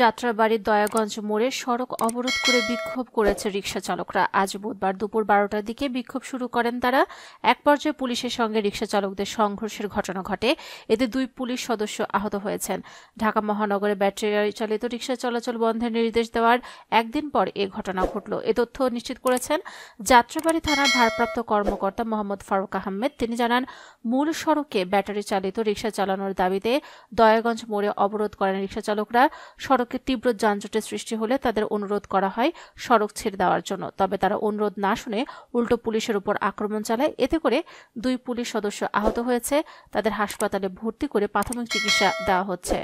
যাত্রাবাড়ির দয়াগঞ্জ মোড়ে সড়ক অবরোধ করে বিক্ষোভ করেছে রিকশা চালকরা আজ বুধবার দুপুর বারোটার দিকে বিক্ষোভ শুরু করেন তারা এক পর্যায়ে পুলিশের সঙ্গে রিকশা চালকদের সংঘর্ষের ঘটনা ঘটে এতে দুই পুলিশ সদস্য আহত হয়েছেন ঢাকা মহানগরে ব্যাটারি চালিত রিকশা চলাচল বন্ধের নির্দেশ দেওয়ার একদিন পর এ ঘটনা ঘটল এ তথ্য নিশ্চিত করেছেন যাত্রাবাড়ি থানার ভারপ্রাপ্ত কর্মকর্তা মোহাম্মদ ফারুক আহমেদ তিনি জানান মূল সড়কে ব্যাটারি চালিত রিকশা চালানোর দাবিতে দয়াগঞ্জ মোড়ে অবরোধ করেন রিকশা চালকরা সড়কে তীব্র যানজটের সৃষ্টি হলে তাদের অনুরোধ করা হয় সড়ক ছেড়ে দেওয়ার জন্য তবে তারা অনুরোধ না শুনে উল্টো পুলিশের উপর আক্রমণ চালায় এতে করে দুই পুলিশ সদস্য আহত হয়েছে তাদের হাসপাতালে ভর্তি করে প্রাথমিক চিকিৎসা দেওয়া হচ্ছে